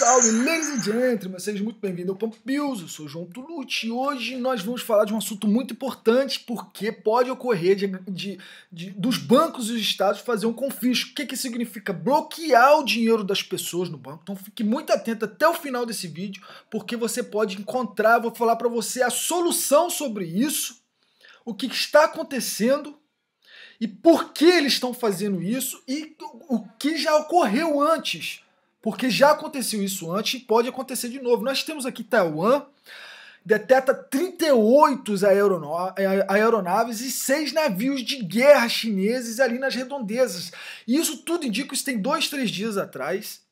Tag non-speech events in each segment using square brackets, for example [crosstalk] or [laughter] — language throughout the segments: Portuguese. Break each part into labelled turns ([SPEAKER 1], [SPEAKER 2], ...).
[SPEAKER 1] salve, ladies and gentlemen, sejam muito bem-vindos ao Pump Bills, eu sou João Tulucci e hoje nós vamos falar de um assunto muito importante porque pode ocorrer de, de, de dos bancos e dos estados fazer um confisco. O que, que significa? Bloquear o dinheiro das pessoas no banco. Então fique muito atento até o final desse vídeo porque você pode encontrar, vou falar para você a solução sobre isso, o que, que está acontecendo e por que eles estão fazendo isso e o que já ocorreu antes porque já aconteceu isso antes e pode acontecer de novo. Nós temos aqui Taiwan, deteta 38 é, aeronaves e seis navios de guerra chineses ali nas redondezas. E isso tudo indica que isso tem dois, três dias atrás.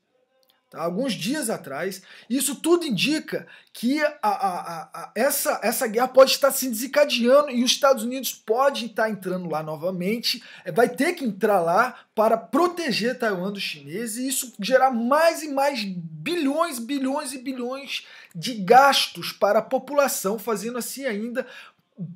[SPEAKER 1] Tá? Alguns dias atrás, isso tudo indica que a, a, a, essa, essa guerra pode estar se desencadeando e os Estados Unidos podem estar entrando lá novamente, é, vai ter que entrar lá para proteger Taiwan dos chineses e isso gerar mais e mais bilhões, bilhões e bilhões de gastos para a população, fazendo assim ainda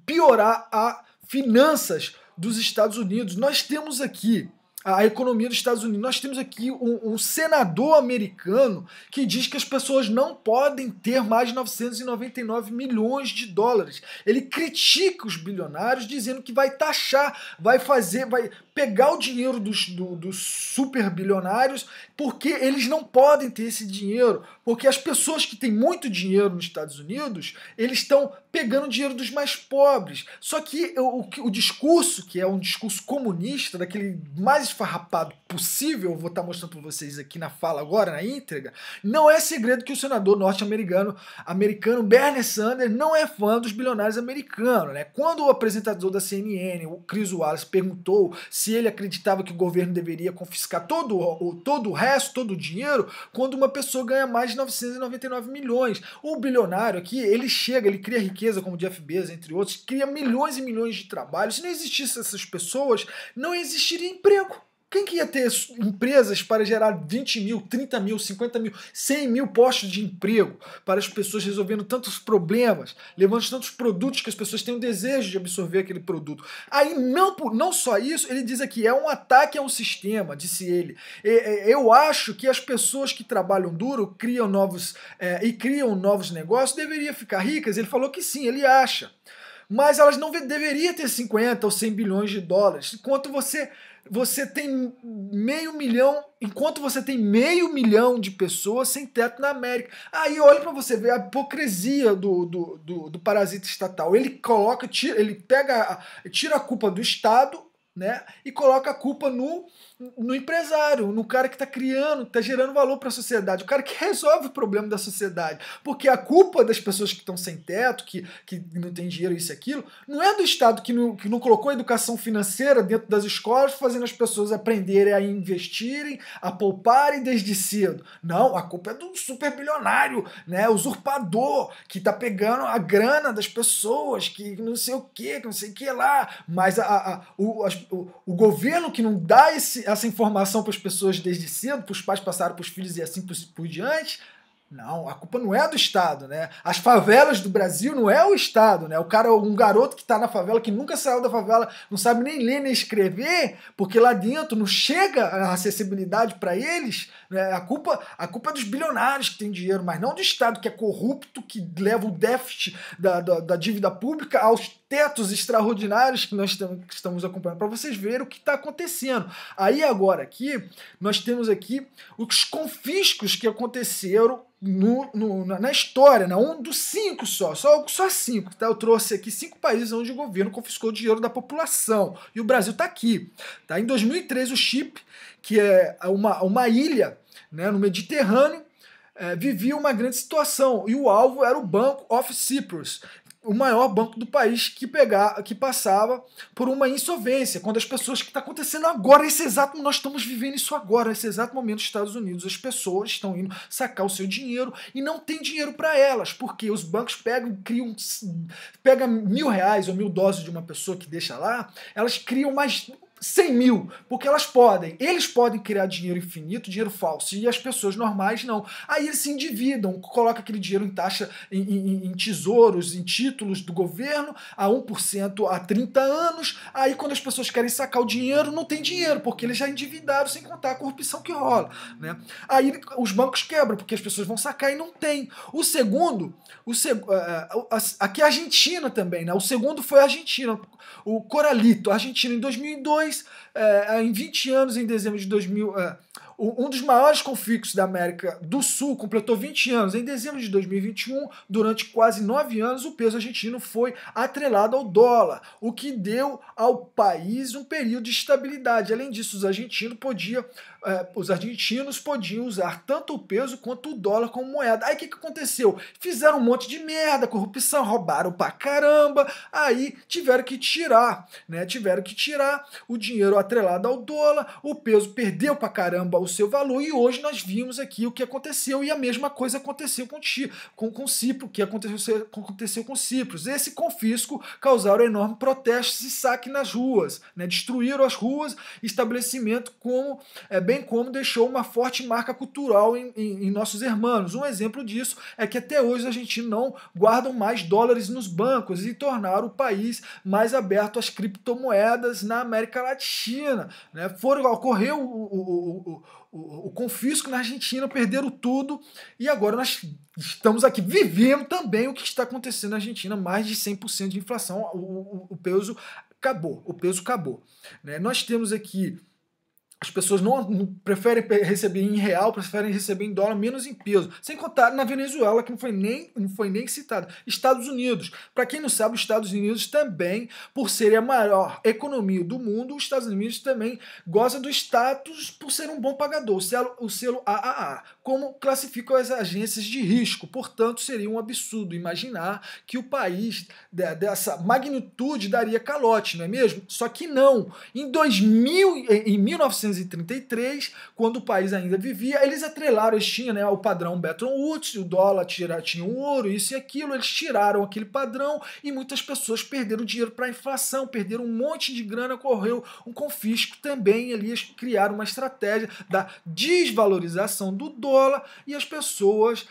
[SPEAKER 1] piorar a finanças dos Estados Unidos. Nós temos aqui a economia dos Estados Unidos. Nós temos aqui um, um, senador americano que diz que as pessoas não podem ter mais de 999 milhões de dólares. Ele critica os bilionários dizendo que vai taxar, vai fazer, vai pegar o dinheiro dos, do, dos super bilionários, porque eles não podem ter esse dinheiro. Porque as pessoas que têm muito dinheiro nos Estados Unidos, eles estão pegando o dinheiro dos mais pobres. Só que o, o, o discurso, que é um discurso comunista, daquele mais esfarrapado possível, vou estar tá mostrando para vocês aqui na fala agora, na íntegra, não é segredo que o senador norte-americano, americano Bernie Sanders, não é fã dos bilionários americanos. Né? Quando o apresentador da CNN, o Chris Wallace, perguntou se ele acreditava que o governo deveria confiscar todo o, todo o resto, todo o dinheiro, quando uma pessoa ganha mais de 999 milhões. O bilionário aqui, ele chega, ele cria riqueza, como o Jeff Bezos, entre outros, cria milhões e milhões de trabalhos. Se não existissem essas pessoas, não existiria emprego. Quem que ia ter empresas para gerar 20 mil, 30 mil, 50 mil, 100 mil postos de emprego para as pessoas resolvendo tantos problemas, levando tantos produtos que as pessoas têm o desejo de absorver aquele produto? Aí, não, não só isso, ele diz aqui, é um ataque ao sistema, disse ele. Eu acho que as pessoas que trabalham duro criam novos é, e criam novos negócios deveriam ficar ricas. Ele falou que sim, ele acha mas elas não deveriam ter 50 ou 100 bilhões de dólares. Enquanto você você tem meio milhão, enquanto você tem meio milhão de pessoas sem teto na América. Aí olha para você ver a hipocrisia do, do, do, do, parasita estatal. Ele coloca, tira, ele pega, tira a culpa do Estado, né? E coloca a culpa no no empresário, no cara que está criando, está gerando valor para a sociedade, o cara que resolve o problema da sociedade. Porque a culpa das pessoas que estão sem teto, que, que não tem dinheiro, isso e aquilo, não é do Estado que não, que não colocou a educação financeira dentro das escolas, fazendo as pessoas aprenderem a investirem, a pouparem desde cedo. Não, a culpa é do super bilionário, né, usurpador, que está pegando a grana das pessoas, que não sei o que, não sei o que lá. Mas a, a o, a, o, o governo que não dá esse essa informação para as pessoas desde cedo, para os pais passarem para os filhos e assim por, por diante. Não, a culpa não é do Estado, né? As favelas do Brasil não é o Estado, né? O cara, um garoto que está na favela, que nunca saiu da favela, não sabe nem ler nem escrever, porque lá dentro não chega a acessibilidade para eles. Né? A culpa a culpa é dos bilionários que têm dinheiro, mas não do Estado que é corrupto, que leva o déficit da, da, da dívida pública aos tetos extraordinários que nós estamos acompanhando, para vocês verem o que está acontecendo. Aí agora aqui, nós temos aqui os confiscos que aconteceram no, no, na, história, na né? um dos cinco só, só, só cinco, tá? Eu trouxe aqui cinco países onde o governo confiscou dinheiro da população. E o Brasil está aqui. Tá? Em 2003, o Chipre, que é uma, uma ilha né, no Mediterrâneo, é, vivia uma grande situação e o alvo era o Banco of Cyprus o maior banco do país que pegar, que passava por uma insolvência, quando as pessoas que está acontecendo agora, esse exato nós estamos vivendo isso agora, esse exato momento nos Estados Unidos, as pessoas estão indo sacar o seu dinheiro e não tem dinheiro para elas, porque os bancos pegam, criam, pega mil reais ou mil doses de uma pessoa que deixa lá, elas criam mais 100 mil, porque elas podem. Eles podem criar dinheiro infinito, dinheiro falso, e as pessoas normais não. Aí eles se endividam, colocam aquele dinheiro em taxa, em, em, em tesouros, em títulos do governo, a 1% há 30 anos. Aí quando as pessoas querem sacar o dinheiro, não tem dinheiro, porque eles já endividaram, sem contar a corrupção que rola. Né? Aí os bancos quebram, porque as pessoas vão sacar e não tem. O segundo, o seg eh, eh, aqui é a Argentina também, né? o segundo foi a Argentina, o Coralito, a Argentina em 2002 place é, em 20 anos, em dezembro de 2000, é, um dos maiores conflitos da América do Sul completou 20 anos. Em dezembro de 2021, durante quase nove anos, o peso argentino foi atrelado ao dólar, o que deu ao país um período de estabilidade. Além disso, os argentinos podiam, eh, é, os argentinos podiam usar tanto o peso quanto o dólar como moeda. Aí o que, que aconteceu? Fizeram um monte de merda, corrupção, roubaram pra caramba, aí tiveram que tirar, né? Tiveram que tirar o dinheiro atrelado ao dólar, o peso perdeu para caramba o seu valor e hoje nós vimos aqui o que aconteceu e a mesma coisa aconteceu com, com, com Cipro, que aconteceu, aconteceu com Cipros. Esse confisco causaram enormes protestos e saque nas ruas, né? destruíram as ruas, estabelecimento como, é, bem como deixou uma forte marca cultural em, em, em nossos irmãos. Um exemplo disso é que até hoje a gente não guarda mais dólares nos bancos e tornaram o país mais aberto às criptomoedas na América Latina. Argentina, né? Foram, ocorreu o, o, o, o confisco na Argentina, perderam tudo e agora nós estamos aqui vivendo também o que está acontecendo na Argentina, mais de 100% de inflação, o, o, o peso acabou, o peso acabou. Né? Nós temos aqui as pessoas não preferem receber em real, preferem receber em dólar, menos em peso. Sem contar na Venezuela, que não foi nem, não foi nem citada. Estados Unidos. Para quem não sabe, os Estados Unidos também, por serem a maior economia do mundo, os Estados Unidos também goza do status por ser um bom pagador, o selo, o selo AAA, como classificam as agências de risco. Portanto, seria um absurdo imaginar que o país dessa magnitude daria calote, não é mesmo? Só que não. Em 2000, em 1900 1933, quando o país ainda vivia, eles atrelaram, eles tinham né, o padrão Bretton Woods, o dólar tira, tinha o ouro, isso e aquilo, eles tiraram aquele padrão e muitas pessoas perderam dinheiro para a inflação, perderam um monte de grana, correu um confisco também, eles criaram uma estratégia da desvalorização do dólar e as pessoas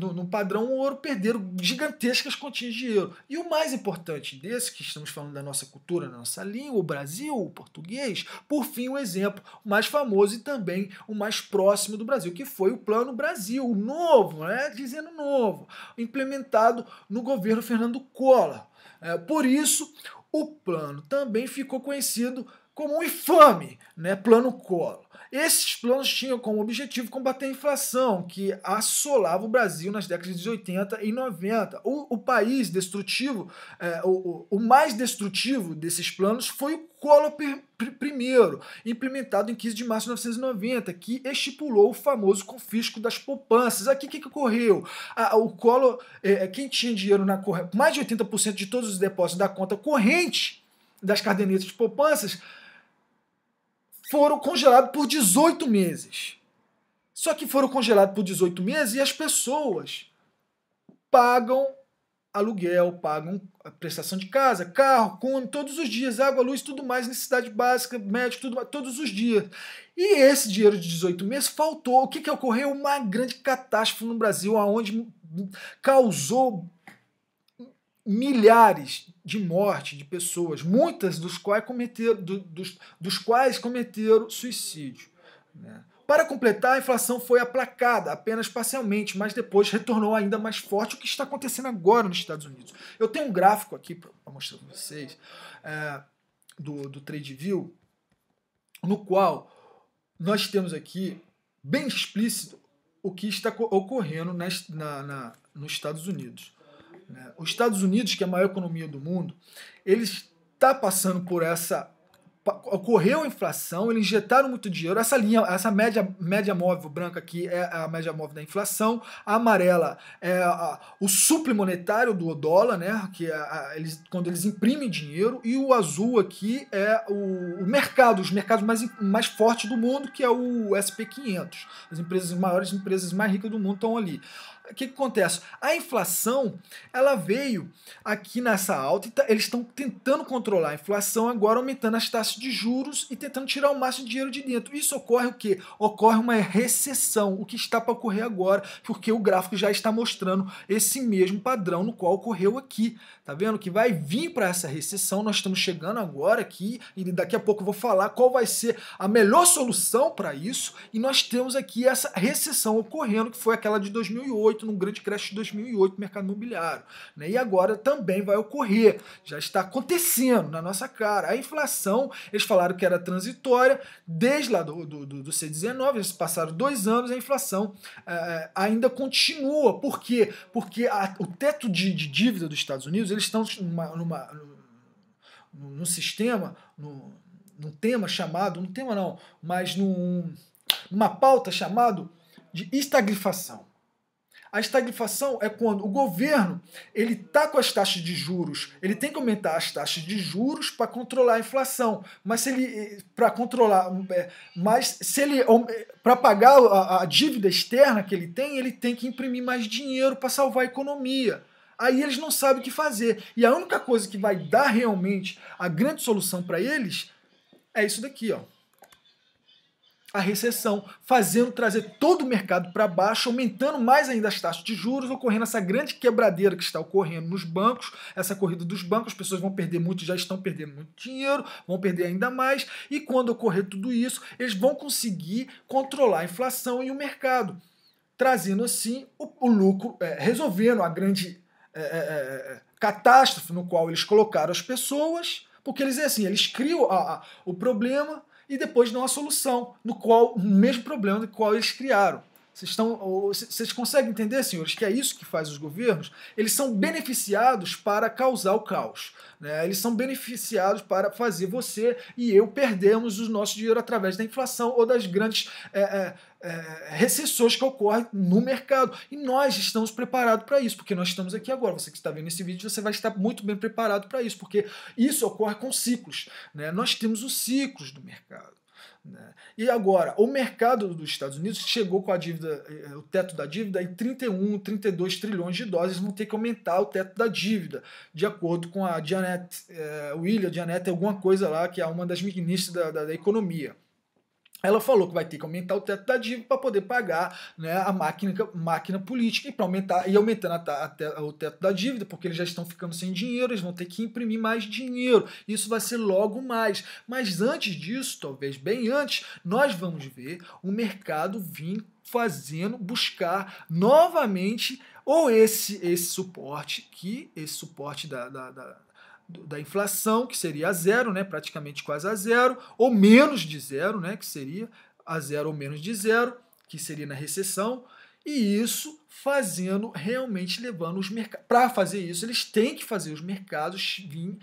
[SPEAKER 1] no, no, padrão ouro perderam gigantescas quantias de euro. E o mais importante desse, que estamos falando da nossa cultura, da nossa língua, o Brasil, o português, por fim, o um exemplo o mais famoso e também o mais próximo do Brasil, que foi o Plano Brasil, o novo, né? dizendo novo, implementado no governo Fernando Collor. É, por isso, o plano também ficou conhecido como um infame né? Plano Collor. Esses planos tinham como objetivo combater a inflação, que assolava o Brasil nas décadas de 80 e 90. O, o país destrutivo, é, o, o, mais destrutivo desses planos foi o Collor I, implementado em 15 de março de 1990, que estipulou o famoso confisco das poupanças. Aqui o que, que, ocorreu? A, o Collor, é, é quem tinha dinheiro na corrente, mais de 80% de todos os depósitos da conta corrente das cadernetas de poupanças, foram congelados por 18 meses. Só que foram congelados por 18 meses e as pessoas pagam aluguel, pagam a prestação de casa, carro, come todos os dias, água, luz, tudo mais, necessidade básica, médico, tudo, todos os dias. E esse dinheiro de 18 meses faltou. O que, que ocorreu? Uma grande catástrofe no Brasil, aonde causou milhares, de morte de pessoas, muitas dos quais cometeram, do, dos, dos quais cometeram suicídio. Né? Para completar, a inflação foi aplacada apenas parcialmente, mas depois retornou ainda mais forte, o que está acontecendo agora nos Estados Unidos. Eu tenho um gráfico aqui para mostrar para vocês é, do, do TradeView, no qual nós temos aqui bem explícito o que está ocorrendo nas, na, na, nos Estados Unidos. Né? Os Estados Unidos, que é a maior economia do mundo, eles está passando por essa. Ocorreu inflação, eles injetaram muito dinheiro. Essa linha, essa média, média móvel branca aqui é a média móvel da inflação, a amarela é a, o suple monetário do dólar, né? Que é a, eles, quando eles imprimem dinheiro, e o azul aqui é o, o mercado, os mercados mais, mais fortes do mundo, que é o SP500. As empresas maiores, empresas mais ricas do mundo estão ali o que, que, acontece? A inflação, ela veio aqui nessa alta, tá, eles estão tentando controlar a inflação agora, aumentando as taxas de juros e tentando tirar o máximo de dinheiro de dentro. Isso ocorre o quê? Ocorre uma recessão, o que está para ocorrer agora, porque o gráfico já está mostrando esse mesmo padrão no qual ocorreu aqui. Tá vendo que vai vir para essa recessão, nós estamos chegando agora aqui e daqui a pouco eu vou falar qual vai ser a melhor solução para isso e nós temos aqui essa recessão ocorrendo que foi aquela de 2008 2008, num grande crash de 2008 mercado imobiliário. Né? E agora também vai ocorrer, já está acontecendo na nossa cara. A inflação, eles falaram que era transitória, desde lá do, do, do, do C19, eles passaram dois anos, a inflação é, é, ainda continua. Por quê? Porque a, o teto de, de, dívida dos Estados Unidos, eles estão numa, numa, num, num sistema, num, num tema chamado, não tema não, mas num, numa pauta chamado de estagrifação. A estagflação é quando o governo ele tá com as taxas de juros, ele tem que aumentar as taxas de juros para controlar a inflação, mas se ele eh, para controlar, eh, mas se ele eh, para pagar a, a dívida externa que ele tem, ele tem que imprimir mais dinheiro para salvar a economia. Aí eles não sabem o que fazer. E a única coisa que vai dar realmente a grande solução para eles é isso daqui, ó a recessão, fazendo trazer todo o mercado para baixo, aumentando mais ainda as taxas de juros, ocorrendo essa grande quebradeira que está ocorrendo nos bancos, essa corrida dos bancos, as pessoas vão perder muito, já estão perdendo muito dinheiro, vão perder ainda mais, e quando ocorrer tudo isso, eles vão conseguir controlar a inflação e o mercado, trazendo assim o, o lucro, é, resolvendo a grande é, é, é, é catástrofe no qual eles colocaram as pessoas, porque eles assim, eles criam a, a, o problema e depois não há solução no qual o mesmo problema do qual eles criaram. Vocês, estão, vocês conseguem entender, senhores, que é isso que faz os governos? Eles são beneficiados para causar o caos. Né? Eles são beneficiados para fazer você e eu perdermos o nosso dinheiro através da inflação ou das grandes é, é, é, recessões que ocorrem no mercado. E nós estamos preparados para isso, porque nós estamos aqui agora. Você que está vendo esse vídeo, você vai estar muito bem preparado para isso, porque isso ocorre com ciclos. Né? Nós temos os ciclos do mercado. Né? E agora, o mercado dos Estados Unidos chegou com a dívida, eh, o teto da dívida em 31, 32 trilhões de dólares, vão ter que aumentar o teto da dívida, de acordo com a Janet é, William, Janet alguma coisa lá, que é uma das ministras da, da, da economia ela falou que vai ter que aumentar o teto da dívida para poder pagar né, a máquina, máquina política e para aumentar e aumentando a, a, o teto da dívida, porque eles já estão ficando sem dinheiro, eles vão ter que imprimir mais dinheiro. Isso vai ser logo mais. Mas antes disso, talvez bem antes, nós vamos ver o mercado vir fazendo buscar novamente ou esse esse suporte que esse suporte da, da, da da inflação, que seria a zero, né, praticamente quase a zero, ou menos de zero, né, que seria a zero ou menos de zero, que seria na recessão, e isso fazendo realmente levando os mercados. Para fazer isso, eles têm que fazer os mercados vir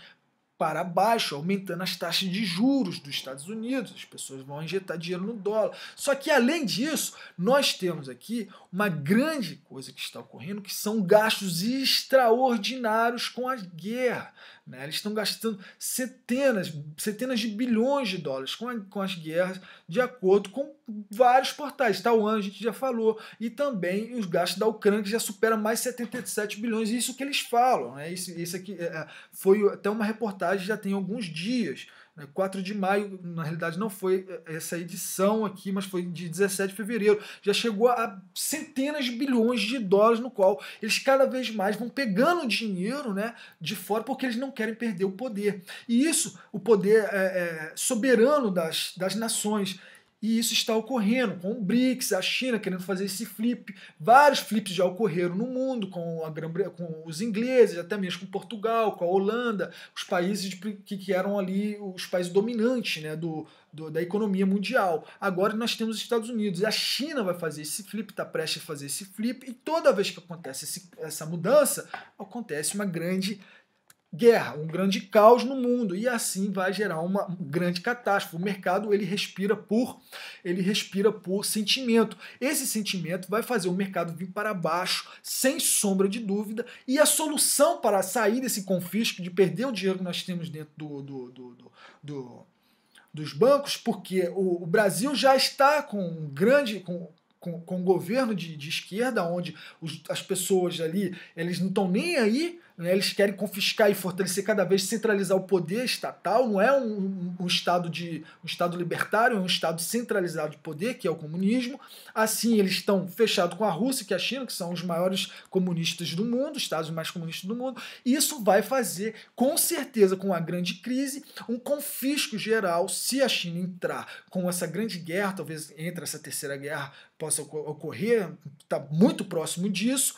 [SPEAKER 1] para baixo, aumentando as taxas de juros dos Estados Unidos. As pessoas vão injetar dinheiro no dólar. Só que, além disso, nós temos aqui uma grande coisa que está ocorrendo, que são gastos extraordinários com a guerra. Né? Eles estão gastando centenas, centenas de bilhões de dólares com, a, com as guerras, de acordo com vários portais. Taiwan, a gente já falou. E também os gastos da Ucrânia, que já supera mais 77 bilhões. Isso que eles falam. Né? Isso, isso aqui é, é foi até uma reportagem já tem alguns dias. 4 né? de maio, na realidade, não foi é, essa edição aqui, mas foi de 17 de fevereiro. Já chegou a centenas de bilhões de dólares, no qual eles cada vez mais vão pegando dinheiro né, de fora porque eles não querem perder o poder. E isso, o poder é, é, soberano das, das nações. E isso está ocorrendo com o BRICS, a China querendo fazer esse flip. Vários flips já ocorreram no mundo, com, a Gran com os ingleses, até mesmo com Portugal, com a Holanda, os países que, que eram ali os países dominantes né, do, do, da economia mundial. Agora nós temos os Estados Unidos. A China vai fazer esse flip, está prestes a fazer esse flip, e toda vez que acontece esse, essa mudança, acontece uma grande guerra, um grande caos no mundo e assim vai gerar uma grande catástrofe. O mercado ele respira por ele respira por sentimento. Esse sentimento vai fazer o mercado vir para baixo, sem sombra de dúvida, e a solução para sair desse confisco de perder o dinheiro que nós temos dentro do, do, do, do, do dos bancos, porque o, o Brasil já está com um grande com, com, com governo de, de esquerda, onde os, as pessoas ali eles não estão nem aí, né? eles querem confiscar e fortalecer cada vez, centralizar o poder estatal, não é um, um, estado de um estado libertário, é um estado centralizado de poder, que é o comunismo. Assim, eles estão fechados com a Rússia, que é a China, que são os maiores comunistas do mundo, os estados mais comunistas do mundo. E isso vai fazer, com certeza, com a grande crise, um confisco geral se a China entrar com essa grande guerra, talvez entre essa terceira guerra possa ocorrer, está muito próximo disso,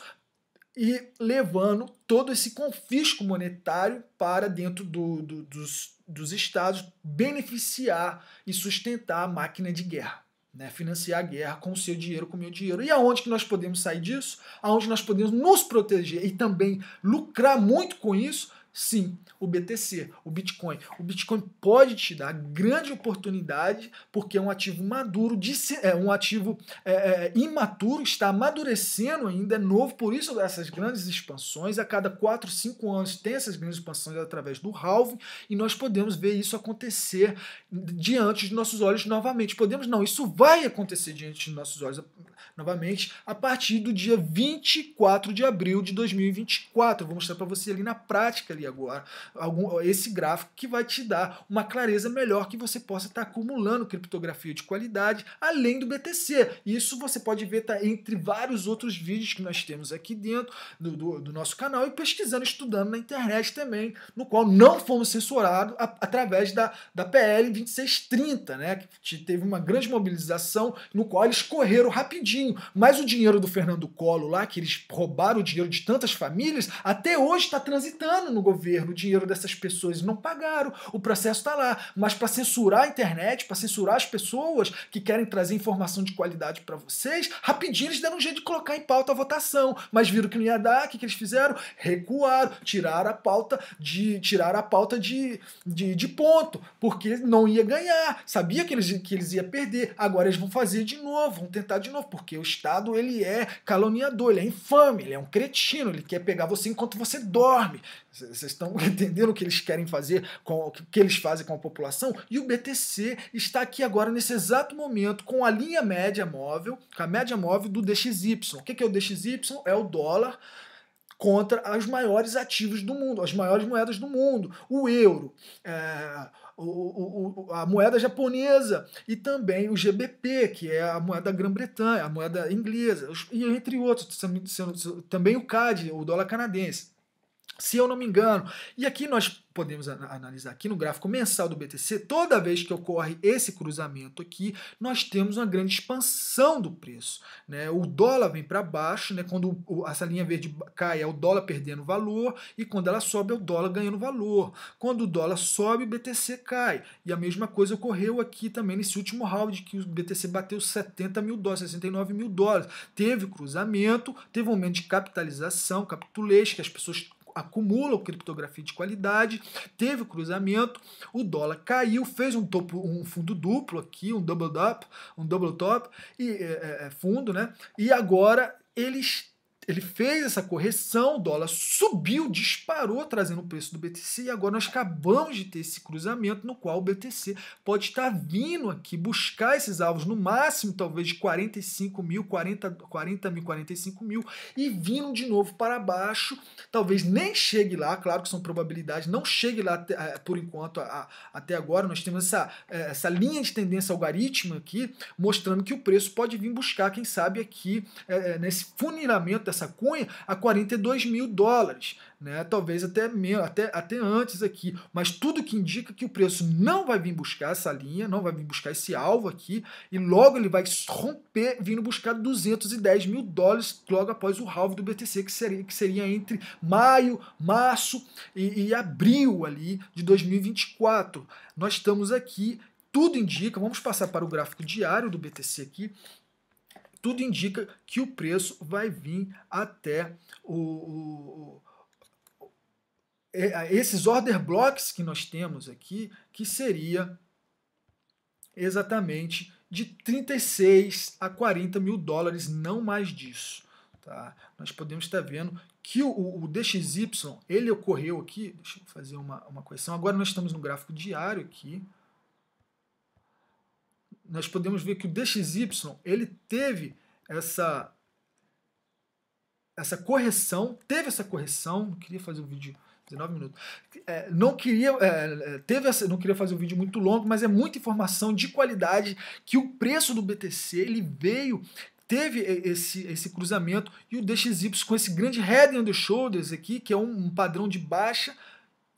[SPEAKER 1] e levando todo esse confisco monetário para dentro do, do, dos, dos estados beneficiar e sustentar a máquina de guerra. Né, financiar a guerra com o seu dinheiro, com o meu dinheiro. E aonde que nós podemos sair disso? Aonde nós podemos nos proteger e também lucrar muito com isso? Sim, o BTC, o Bitcoin. O Bitcoin pode te dar grande oportunidade porque é um ativo maduro, é um ativo é, é, imaturo, está amadurecendo ainda, é novo, por isso essas grandes expansões. A cada 4, 5 anos tem essas grandes expansões através do halving e nós podemos ver isso acontecer diante de nossos olhos novamente. Podemos não, isso vai acontecer diante de nossos olhos novamente a partir do dia 24 de abril de 2024. Eu vou mostrar para você ali na prática ali agora algum, esse gráfico que vai te dar uma clareza melhor que você possa estar tá acumulando criptografia de qualidade além do BTC. Isso você pode ver tá, entre vários outros vídeos que nós temos aqui dentro do, do, do nosso canal e pesquisando, estudando na internet também, no qual não fomos censurados através da, da PL 2630, né? Que teve uma grande mobilização no qual eles correram rapidinho. Mas o dinheiro do Fernando Collor lá, que eles roubaram o dinheiro de tantas famílias, até hoje está transitando no governo governo o dinheiro dessas pessoas não pagaram. O processo está lá. Mas para censurar a internet, para censurar as pessoas que querem trazer informação de qualidade para vocês, rapidinho eles deram um jeito de colocar em pauta a votação. Mas viram que não ia dar, o que, que eles fizeram? Recuaram, tiraram a pauta de. tiraram a pauta de, de, de ponto, porque não ia ganhar. Sabia que eles, que eles iam perder. Agora eles vão fazer de novo, vão tentar de novo, porque o Estado ele é caluniador, ele é infame, ele é um cretino, ele quer pegar você enquanto você dorme. Vocês estão [laughs] entendendo o que eles querem fazer, com, o que eles fazem com a população? E o BTC está aqui agora, nesse exato momento, com a linha média móvel, com a média móvel do DXY. O que é o DXY? É o dólar contra os maiores ativos do mundo, as maiores moedas do mundo, o euro, é, o, o, a moeda japonesa e também o GBP, que é a moeda Grã-Bretanha, a moeda inglesa, e entre outros, também o CAD, o dólar canadense se eu não me engano. E aqui nós podemos analisar aqui no gráfico mensal do BTC, toda vez que ocorre esse cruzamento aqui, nós temos uma grande expansão do preço. Né? O dólar vem para baixo, né? quando essa linha verde cai, é o dólar perdendo valor, e quando ela sobe, é o dólar ganhando valor. Quando o dólar sobe, o BTC cai. E a mesma coisa ocorreu aqui também nesse último round, que o BTC bateu 70 mil dólares, 69 mil dólares. Teve cruzamento, teve um aumento de capitalização, capitulês, que as pessoas acumulam criptografia de qualidade, teve o cruzamento, o dólar caiu, fez um, topo, um fundo duplo aqui, um double top, um double top e é, é, é, fundo, né? E agora eles ele fez essa correção, o dólar subiu, disparou, trazendo o preço do BTC, e agora nós acabamos de ter esse cruzamento no qual o BTC pode estar vindo aqui buscar esses alvos no máximo, talvez de 45 mil, 40, 40 mil, 45 mil, e vindo de novo para baixo, talvez nem chegue lá, claro que são probabilidades, não chegue lá eh, por enquanto, até agora, nós temos essa, eh, essa linha de tendência algorítmica aqui, mostrando que o preço pode vir buscar, quem sabe aqui, eh, nesse funilamento essa cunha a 42 mil dólares, né? talvez até, até, até antes aqui, mas tudo que indica que o preço não vai vir buscar essa linha, não vai vir buscar esse alvo aqui, e logo ele vai romper vindo buscar 210 mil dólares logo após o halve do BTC, que seria, que seria entre maio, março e, e abril ali de 2024. Nós estamos aqui tudo indica, vamos passar para o gráfico diário do BTC aqui, tudo indica que o preço vai vir até o, o, é, esses order blocks que nós temos aqui, que seria exatamente de 36 a 40 mil dólares, não mais disso. Tá? Nós podemos estar vendo que o, o DXY, ele ocorreu aqui, deixa eu fazer uma, uma correção, agora nós estamos no gráfico diário aqui, nós podemos ver que o DXY ele teve essa essa correção, teve essa correção, não queria fazer o um vídeo 19 minutos. É, não queria é, é, teve essa, não queria fazer um vídeo muito longo, mas é muita informação de qualidade que o preço do BTC ele veio teve esse, esse cruzamento e o DXY com esse grande head and shoulders aqui, que é um, um padrão de baixa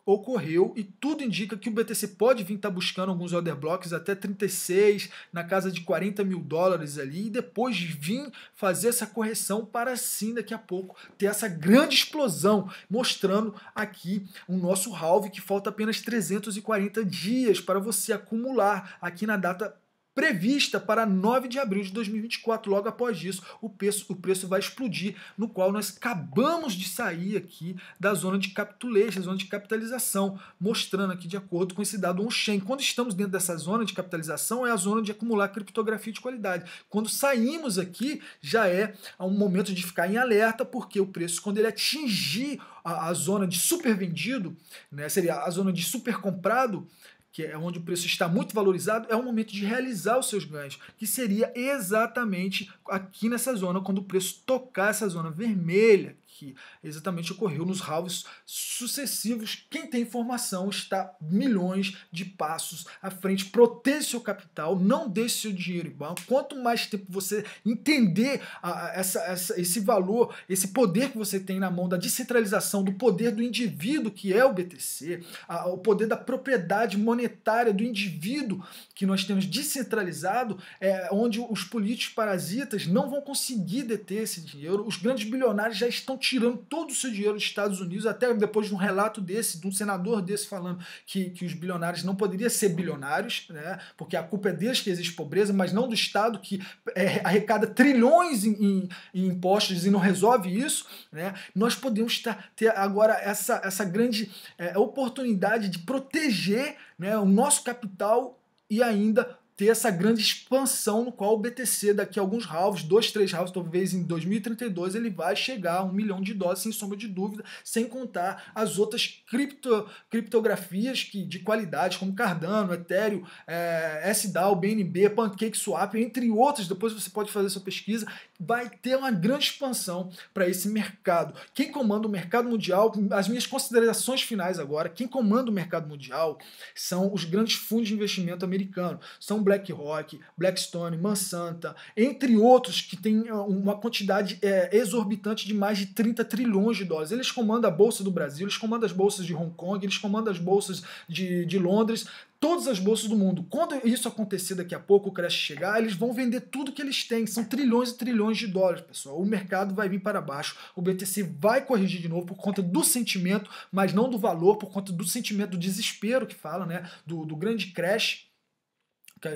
[SPEAKER 1] ocorreu e tudo indica que o BTC pode vir estar tá buscando alguns order blocks até 36, na casa de 40 mil dólares ali, e depois vir fazer essa correção para sim daqui a pouco ter essa grande explosão, mostrando aqui o nosso halve que falta apenas 340 dias para você acumular aqui na data prevista para 9 de abril de 2024. Logo após isso, o preço, o preço vai explodir, no qual nós acabamos de sair aqui da zona de capitulation, zona de capitalização, mostrando aqui de acordo com esse dado on-chain. Quando estamos dentro dessa zona de capitalização, é a zona de acumular criptografia de qualidade. Quando saímos aqui, já é um momento de ficar em alerta, porque o preço, quando ele atingir a, a zona de super vendido, né, seria a zona de super comprado, que é onde o preço está muito valorizado, é o momento de realizar os seus ganhos, que seria exatamente aqui nessa zona, quando o preço tocar essa zona vermelha, que exatamente ocorreu nos halves sucessivos. Quem tem informação está milhões de passos à frente. Proteja seu capital, não deixe seu dinheiro em banco. Quanto mais tempo você entender a, essa, essa, esse valor, esse poder que você tem na mão da descentralização, do poder do indivíduo que é o BTC, a, o poder da propriedade monetária do indivíduo que nós temos descentralizado, é, onde os políticos parasitas não vão conseguir deter esse dinheiro. Os grandes bilionários já estão tirando todo o seu dinheiro dos Estados Unidos, até depois de um relato desse, de um senador desse falando que, que os bilionários não poderiam ser bilionários, né? porque a culpa é deles que existe pobreza, mas não do Estado que é, arrecada trilhões em, em, em, impostos e não resolve isso. Né? Nós podemos ter agora essa, essa grande é, oportunidade de proteger né, o nosso capital e ainda ter essa grande expansão no qual o BTC daqui a alguns halves, dois, três halves, talvez em 2032, ele vai chegar a um milhão de dólares, sem sombra de dúvida, sem contar as outras cripto, criptografias que, de qualidade, como Cardano, Ethereum, é, eh, SDAO, BNB, PancakeSwap, entre outros, depois você pode fazer sua pesquisa, vai ter uma grande expansão para esse mercado. Quem comanda o mercado mundial, as minhas considerações finais agora, quem comanda o mercado mundial são os grandes fundos de investimento americano, são BlackRock, Blackstone, Mansanta, entre outros que têm ah, uma quantidade é, exorbitante de mais de 30 trilhões de dólares. Eles comandam a Bolsa do Brasil, eles comandam as bolsas de Hong Kong, eles comandam as bolsas de, de Londres, todas as bolsas do mundo. Quando isso acontecer daqui a pouco, o crash chegar, eles vão vender tudo que eles têm. São trilhões e trilhões de dólares, pessoal. O mercado vai vir para baixo. O BTC vai corrigir de novo por conta do sentimento, mas não do valor, por conta do sentimento do desespero que fala, né? Do, do grande crash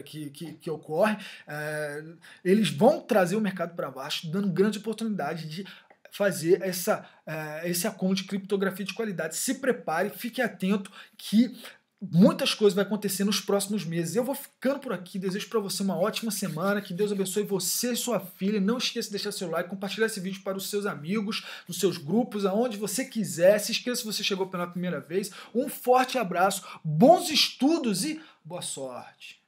[SPEAKER 1] que, que, que ocorre, é, eles vão trazer o mercado para baixo, dando grande oportunidade de fazer essa, é, esse acúmulo de criptografia de qualidade. Se prepare, fique atento que muitas coisas vão acontecer nos próximos meses. Eu vou ficando por aqui. Desejo para você uma ótima semana. Que Deus abençoe você e sua filha. Não esqueça de deixar seu like, compartilhar esse vídeo para os seus amigos, nos seus grupos, aonde você quiser. Se esqueça se você chegou pela primeira vez. Um forte abraço, bons estudos e boa sorte.